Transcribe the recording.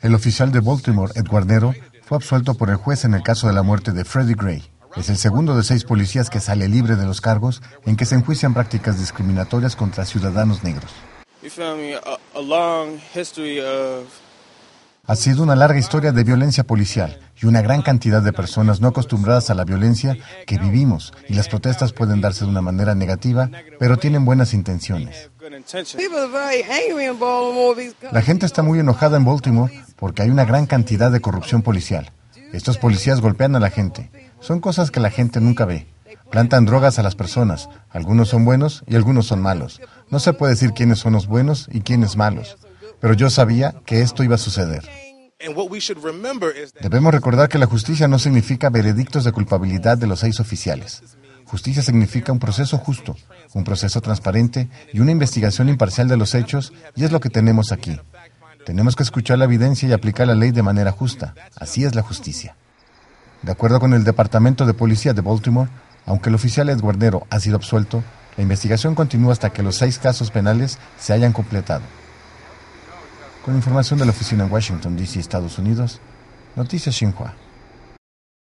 El oficial de Baltimore, Ed Guarnero, fue absuelto por el juez en el caso de la muerte de Freddie Gray. Es el segundo de seis policías que sale libre de los cargos en que se enjuician prácticas discriminatorias contra ciudadanos negros. Ha sido una larga historia de violencia policial y una gran cantidad de personas no acostumbradas a la violencia que vivimos y las protestas pueden darse de una manera negativa, pero tienen buenas intenciones. La gente está muy enojada en Baltimore porque hay una gran cantidad de corrupción policial. Estos policías golpean a la gente. Son cosas que la gente nunca ve. Plantan drogas a las personas. Algunos son buenos y algunos son malos. No se puede decir quiénes son los buenos y quiénes malos. Pero yo sabía que esto iba a suceder. Debemos recordar que la justicia no significa veredictos de culpabilidad de los seis oficiales. Justicia significa un proceso justo, un proceso transparente y una investigación imparcial de los hechos, y es lo que tenemos aquí. Tenemos que escuchar la evidencia y aplicar la ley de manera justa. Así es la justicia. De acuerdo con el Departamento de Policía de Baltimore, aunque el oficial Ed Nero ha sido absuelto, la investigación continúa hasta que los seis casos penales se hayan completado. Con información de la oficina en Washington, D.C., Estados Unidos, Noticias Xinhua.